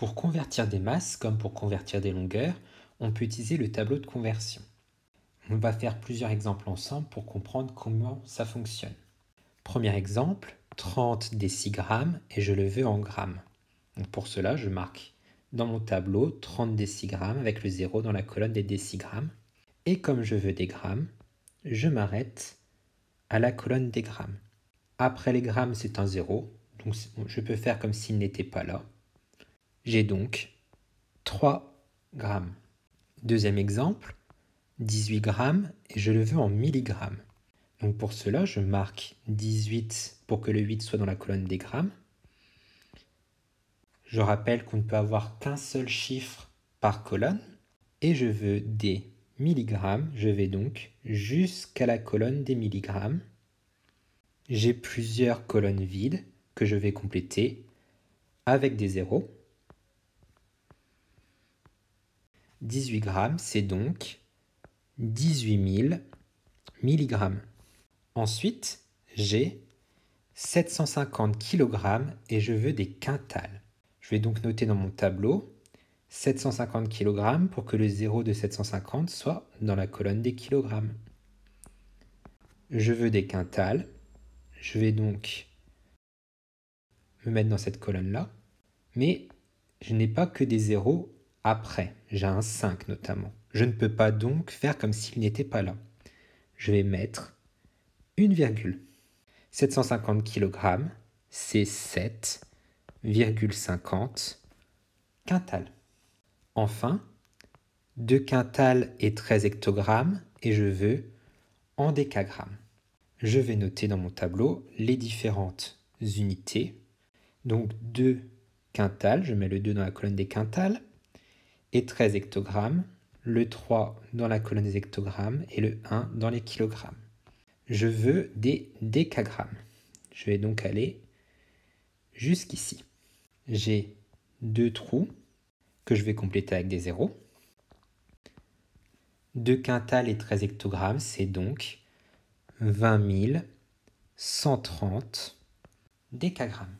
Pour convertir des masses, comme pour convertir des longueurs, on peut utiliser le tableau de conversion. On va faire plusieurs exemples ensemble pour comprendre comment ça fonctionne. Premier exemple, 30 décigrammes et je le veux en grammes. pour cela, je marque dans mon tableau 30 décigrammes avec le 0 dans la colonne des décigrammes. Et comme je veux des grammes, je m'arrête à la colonne des grammes. Après les grammes, c'est un 0, donc je peux faire comme s'il n'était pas là. J'ai donc 3 grammes. Deuxième exemple, 18 grammes et je le veux en milligrammes. Donc pour cela, je marque 18 pour que le 8 soit dans la colonne des grammes. Je rappelle qu'on ne peut avoir qu'un seul chiffre par colonne. Et je veux des milligrammes. Je vais donc jusqu'à la colonne des milligrammes. J'ai plusieurs colonnes vides que je vais compléter avec des zéros. 18 grammes, c'est donc 18 000 mg. Ensuite, j'ai 750 kg et je veux des quintales. Je vais donc noter dans mon tableau 750 kg pour que le zéro de 750 soit dans la colonne des kilogrammes. Je veux des quintales. Je vais donc me mettre dans cette colonne-là. Mais je n'ai pas que des zéros après. J'ai un 5 notamment. Je ne peux pas donc faire comme s'il n'était pas là. Je vais mettre une virgule. 750 kg, c'est 7,50 quintal. Enfin, 2 quintal et 13 hectogrammes, et je veux en décagrammes. Je vais noter dans mon tableau les différentes unités. Donc 2 quintal, je mets le 2 dans la colonne des quintales et 13 hectogrammes, le 3 dans la colonne des hectogrammes et le 1 dans les kilogrammes. Je veux des décagrammes. Je vais donc aller jusqu'ici. J'ai deux trous que je vais compléter avec des zéros. Deux quintales et 13 hectogrammes, c'est donc 20 130 décagrammes.